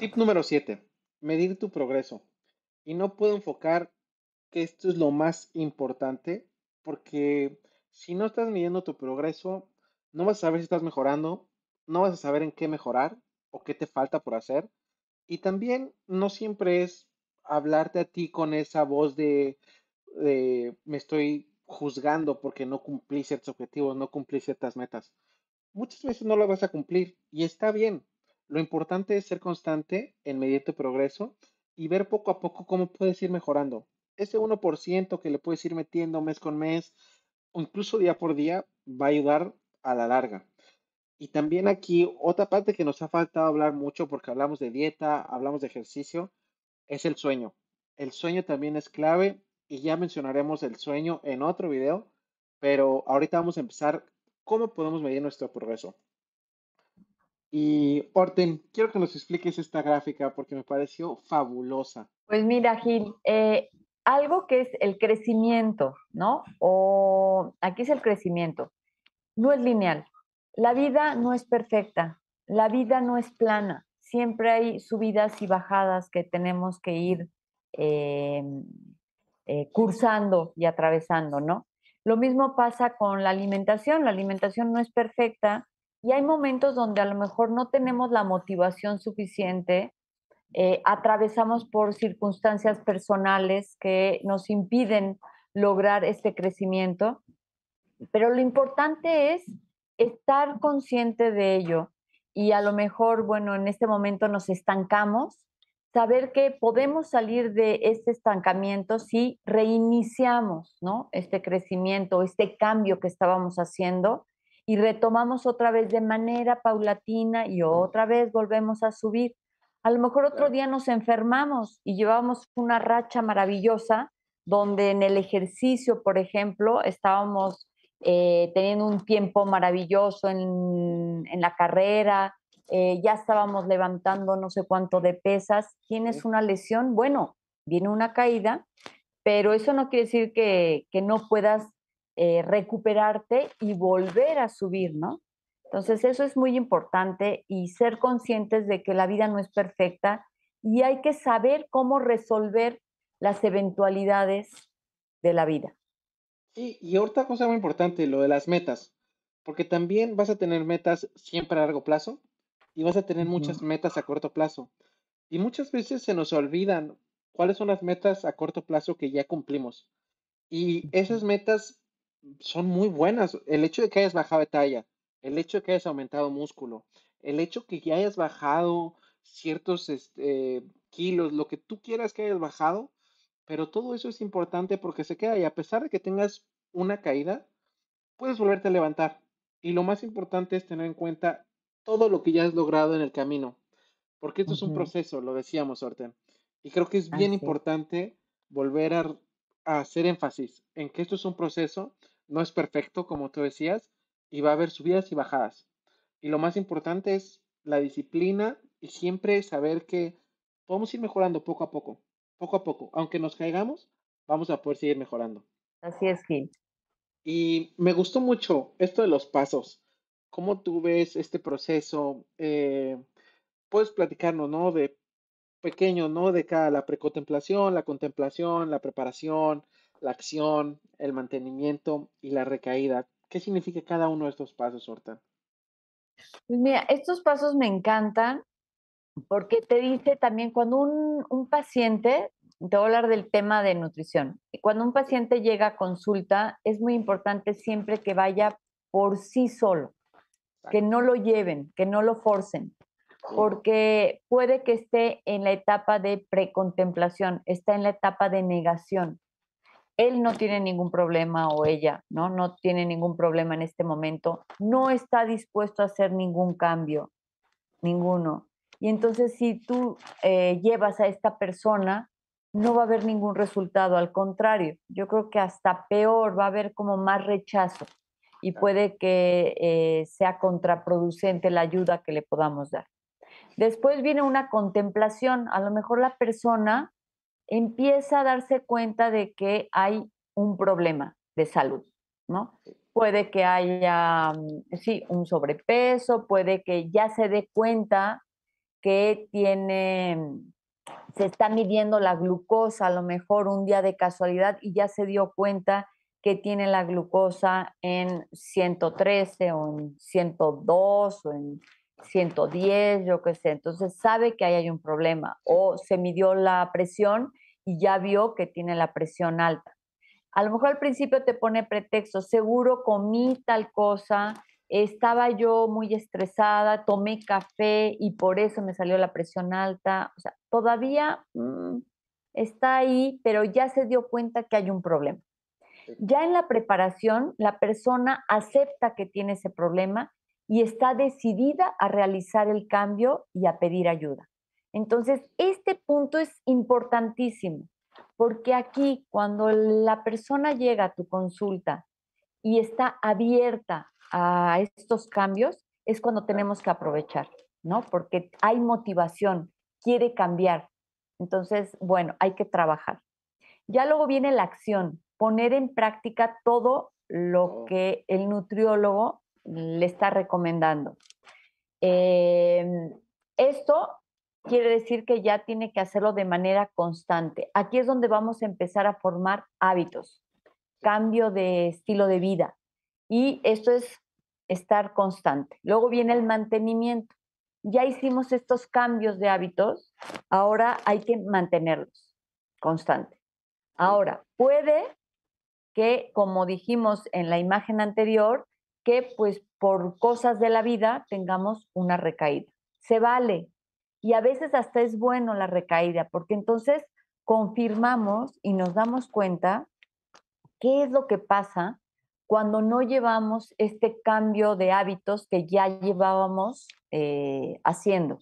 Tip número 7. Medir tu progreso. Y no puedo enfocar que esto es lo más importante porque si no estás midiendo tu progreso, no vas a saber si estás mejorando, no vas a saber en qué mejorar o qué te falta por hacer. Y también no siempre es hablarte a ti con esa voz de, me estoy juzgando porque no cumplí ciertos objetivos, no cumplí ciertas metas. Muchas veces no lo vas a cumplir y está bien, lo importante es ser constante en medir tu progreso y ver poco a poco cómo puedes ir mejorando. Ese 1% que le puedes ir metiendo mes con mes o incluso día por día va a ayudar a la larga. Y también aquí otra parte que nos ha faltado hablar mucho porque hablamos de dieta, hablamos de ejercicio, es el sueño. El sueño también es clave y ya mencionaremos el sueño en otro video, pero ahorita vamos a empezar cómo podemos medir nuestro progreso. Y Orten, quiero que nos expliques esta gráfica porque me pareció fabulosa. Pues mira, Gil, eh, algo que es el crecimiento, ¿no? O aquí es el crecimiento. No es lineal. La vida no es perfecta. La vida no es plana. Siempre hay subidas y bajadas que tenemos que ir eh, eh, cursando y atravesando, ¿no? Lo mismo pasa con la alimentación. La alimentación no es perfecta y hay momentos donde a lo mejor no tenemos la motivación suficiente, eh, atravesamos por circunstancias personales que nos impiden lograr este crecimiento, pero lo importante es estar consciente de ello y a lo mejor, bueno, en este momento nos estancamos, saber que podemos salir de este estancamiento si reiniciamos, ¿no? Este crecimiento, este cambio que estábamos haciendo y retomamos otra vez de manera paulatina y otra vez volvemos a subir. A lo mejor otro día nos enfermamos y llevamos una racha maravillosa donde en el ejercicio, por ejemplo, estábamos eh, teniendo un tiempo maravilloso en, la carrera, eh, ya estábamos levantando no sé cuánto de pesas, tienes una lesión, bueno, viene una caída, pero eso no quiere decir que, que no puedas eh, recuperarte y volver a subir, ¿no? Entonces eso es muy importante y ser conscientes de que la vida no es perfecta y hay que saber cómo resolver las eventualidades de la vida. y otra cosa muy importante, lo de las metas, porque también vas a tener metas siempre a largo plazo y vas a tener muchas metas a corto plazo. Y muchas veces se nos olvidan cuáles son las metas a corto plazo que ya cumplimos. Y esas metas son muy buenas. El hecho de que hayas bajado de talla, el hecho de que hayas aumentado músculo, el hecho de que hayas bajado ciertos este, kilos, lo que tú quieras que hayas bajado, pero todo eso es importante porque se queda y a pesar de que tengas una caída, puedes volverte a levantar. Y lo más importante es tener en cuenta todo lo que ya has logrado en el camino, porque esto es un proceso, lo decíamos, Orten. Y creo que es bien importante volver a hacer énfasis en que esto es un proceso no es perfecto, como tú decías, y va a haber subidas y bajadas. Y lo más importante es la disciplina y siempre saber que podemos ir mejorando poco a poco, poco a poco. Aunque nos caigamos, vamos a poder seguir mejorando. Así es, que Y me gustó mucho esto de los pasos. ¿Cómo tú ves este proceso? Eh, puedes platicarnos, ¿no? De pequeño, ¿no? De cada la precontemplación, la contemplación, la preparación, la acción, el mantenimiento y la recaída. ¿Qué significa cada uno de estos pasos, Horta? Pues mira, estos pasos me encantan porque te dice también cuando un, paciente, te voy a hablar del tema de nutrición, cuando un paciente llega a consulta, es muy importante siempre que vaya por sí solo, que no lo lleven, que no lo forcen, porque puede que esté en la etapa de precontemplación, está en la etapa de negación él no tiene ningún problema o ella, ¿no? No tiene ningún problema en este momento, no está dispuesto a hacer ningún cambio, ninguno. Y entonces si tú eh, llevas a esta persona, no va a haber ningún resultado, al contrario, yo creo que hasta peor, va a haber como más rechazo y puede que eh, sea contraproducente la ayuda que le podamos dar. Después viene una contemplación, a lo mejor la persona empieza a darse cuenta de que hay un problema de salud, ¿no? Puede que haya, mm, sí, un sobrepeso, puede que ya se dé cuenta que tiene, mm, se está midiendo la glucosa, a lo mejor un día de casualidad y ya se dio cuenta que tiene la glucosa en 113 o en 102 o en 110, yo qué sé. Entonces sabe que ahí hay un problema o se midió la presión y ya vio que tiene la presión alta. A lo mejor al principio te pone pretexto, seguro comí tal cosa, estaba yo muy estresada, tomé café y por eso me salió la presión alta. O sea, todavía mm, está ahí, pero ya se dio cuenta que hay un problema. Ya en la preparación, la persona acepta que tiene ese problema y está decidida a realizar el cambio y a pedir ayuda. Entonces, este punto es importantísimo, porque aquí cuando la persona llega a tu consulta y está abierta a estos cambios, es cuando tenemos que aprovechar, ¿no? Porque hay motivación, quiere cambiar. Entonces, bueno, hay que trabajar. Ya luego viene la acción, poner en práctica todo lo oh. que el nutriólogo le está recomendando. Em, esto quiere decir que ya tiene que hacerlo de manera constante. Aquí es donde vamos a empezar a formar hábitos, cambio de estilo de vida. Y esto es estar constante. Luego viene el mantenimiento. Ya hicimos estos cambios de hábitos, ahora hay que mantenerlos constante. Ahora, puede que, como dijimos en la imagen anterior, que pues por cosas de la vida tengamos una recaída. Se vale. Y a veces hasta es bueno la recaída, porque entonces confirmamos y nos damos cuenta qué es lo que pasa cuando no llevamos este cambio de hábitos que ya llevábamos eh, haciendo.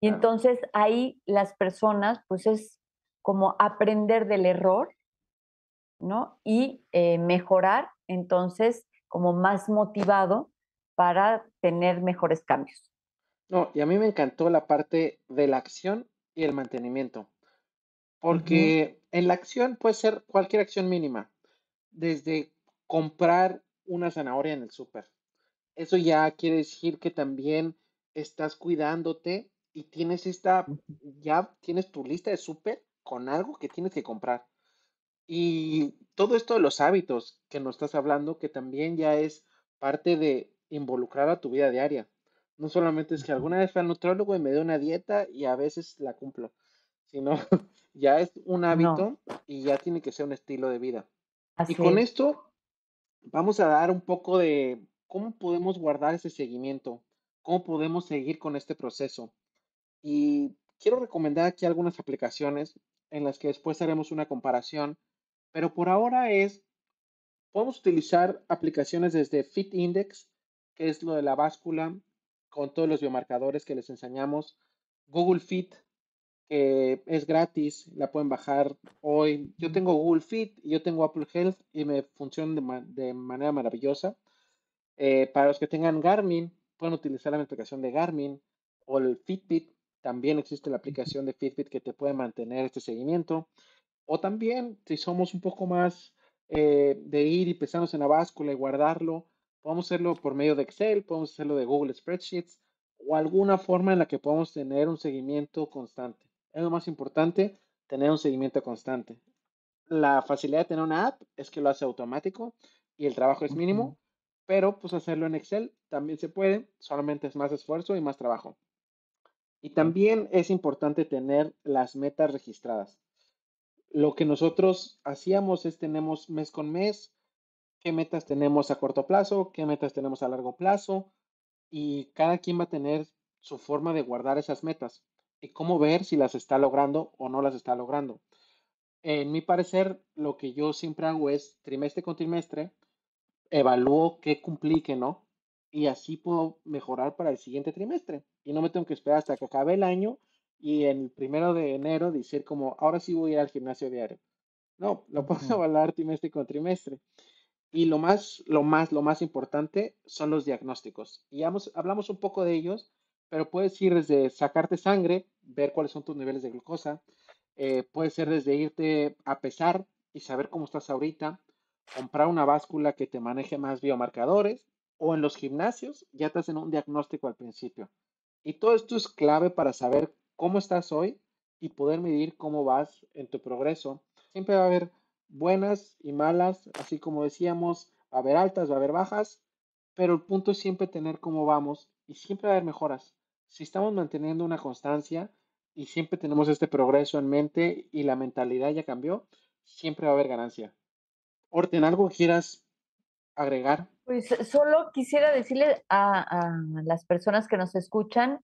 Y entonces ahí las personas, pues es como aprender del error, ¿no? Y eh, mejorar entonces como más motivado para tener mejores cambios. No, y a mí me encantó la parte de la acción y el mantenimiento, porque en la acción puede ser cualquier acción mínima, desde comprar una zanahoria en el súper. Eso ya quiere decir que también estás cuidándote y tienes esta, ya tienes tu lista de súper con algo que tienes que comprar. Y todo esto de los hábitos que nos estás hablando, que también ya es parte de involucrar a tu vida diaria. No solamente es que alguna vez fui al nutrólogo y me dio una dieta y a veces la cumplo, sino ya es un hábito y ya tiene que ser un estilo de vida. Así y con esto vamos a dar un poco de cómo podemos guardar ese seguimiento, cómo podemos seguir con este proceso. Y quiero recomendar aquí algunas aplicaciones en las que después haremos una comparación pero por ahora es, podemos utilizar aplicaciones desde Fit Index, que es lo de la báscula, con todos los biomarcadores que les enseñamos, Google Fit, que es gratis, la pueden bajar hoy. Yo tengo Google Fit, y yo tengo Apple Health y me funcionan de, manera maravillosa. Eh, para los que tengan Garmin, pueden utilizar la aplicación de Garmin o el Fitbit. También existe la aplicación de Fitbit que te puede mantener este seguimiento. O también, si somos un poco más eh, de ir y pesarnos en la báscula y guardarlo, podemos hacerlo por medio de Excel, podemos hacerlo de Google Spreadsheets o alguna forma en la que podamos tener un seguimiento constante. Es lo más importante, tener un seguimiento constante. La facilidad de tener una app es que lo hace automático y el trabajo es mínimo, pero pues hacerlo en Excel también se puede, solamente es más esfuerzo y más trabajo. Y también es importante tener las metas registradas lo que nosotros hacíamos es tenemos mes con mes qué metas tenemos a corto plazo, qué metas tenemos a largo plazo y cada quien va a tener su forma de guardar esas metas y cómo ver si las está logrando o no las está logrando. En mi parecer, lo que yo siempre hago es trimestre con trimestre, evalúo qué cumplí, no, y así puedo mejorar para el siguiente trimestre. Y no me tengo que esperar hasta que acabe el año y el primero de enero decir como, ahora sí voy a ir al gimnasio diario. No, lo puedes evaluar trimestre con trimestre. Y lo más, lo más, lo más importante son los diagnósticos. Y hablamos un poco de ellos, pero puedes ir desde sacarte sangre, ver cuáles son tus niveles de glucosa, eh, puede ser desde irte a pesar y saber cómo estás ahorita, comprar una báscula que te maneje más biomarcadores, o en los gimnasios ya te hacen un diagnóstico al principio. Y todo esto es clave para saber cómo estás hoy y poder medir cómo vas en tu progreso. Siempre va a haber buenas y malas, así como decíamos, va a haber altas, va a haber bajas, pero el punto es siempre tener cómo vamos y siempre va a haber mejoras. Si estamos manteniendo una constancia y siempre tenemos este progreso en mente y la mentalidad ya cambió, siempre va a haber ganancia. Orden, ¿algo quieras agregar? Pues solo quisiera decirle a, a las personas que nos escuchan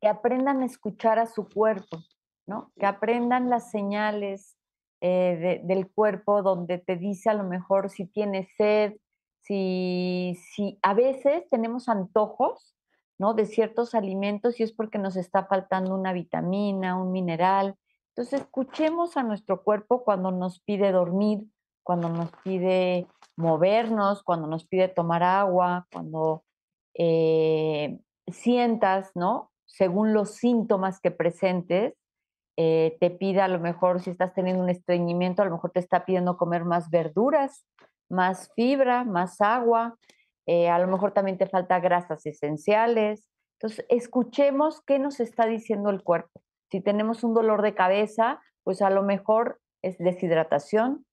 que aprendan a escuchar a su cuerpo, ¿no? Que aprendan las señales eh, del cuerpo donde te dice a lo mejor si tienes sed, si, si a veces tenemos antojos, ¿no? De ciertos alimentos y es porque nos está faltando una vitamina, un mineral. Entonces, escuchemos a nuestro cuerpo cuando nos pide dormir, cuando nos pide movernos, cuando nos pide tomar agua, cuando eh, sientas, ¿no? según los síntomas que presentes, eh, te pida a lo mejor, si estás teniendo un estreñimiento, a lo mejor te está pidiendo comer más verduras, más fibra, más agua, eh, a lo mejor también te falta grasas esenciales. Entonces, escuchemos qué nos está diciendo el cuerpo. Si tenemos un dolor de cabeza, pues a lo mejor es deshidratación.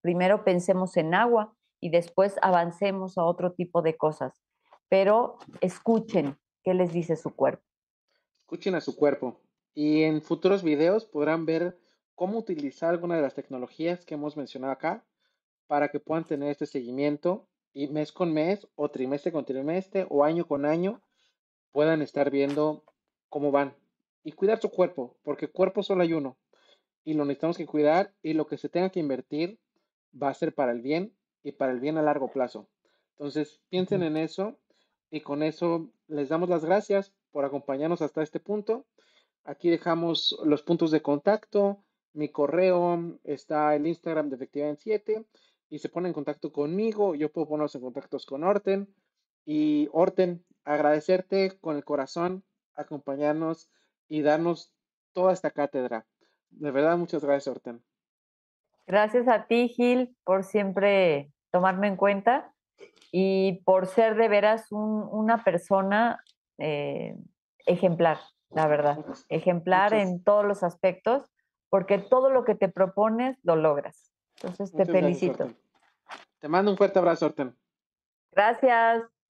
Primero pensemos en agua y después avancemos a otro tipo de cosas. Pero escuchen qué les dice su cuerpo a su cuerpo y en futuros videos podrán ver cómo utilizar alguna de las tecnologías que hemos mencionado acá para que puedan tener este seguimiento y mes con mes o trimestre con trimestre o año con año puedan estar viendo cómo van y cuidar su cuerpo, porque cuerpo solo hay uno y lo necesitamos que cuidar y lo que se tenga que invertir va a ser para el bien y para el bien a largo plazo. Entonces, piensen en eso y con eso les damos las gracias por acompañarnos hasta este punto. Aquí dejamos los puntos de contacto, mi correo, está el Instagram de Efectividad en 7 y se pone en contacto conmigo. Yo puedo ponernos en contacto con Orten. Y Orten, agradecerte con el corazón, acompañarnos y darnos toda esta cátedra. De verdad, muchas gracias, Orten. Gracias a ti, Gil, por siempre tomarme en cuenta y por ser de veras una persona eh, ejemplar, la verdad, ejemplar en todos los aspectos, porque todo lo que te propones lo logras. Entonces, te felicito. te mando un fuerte abrazo, Horten. Gracias.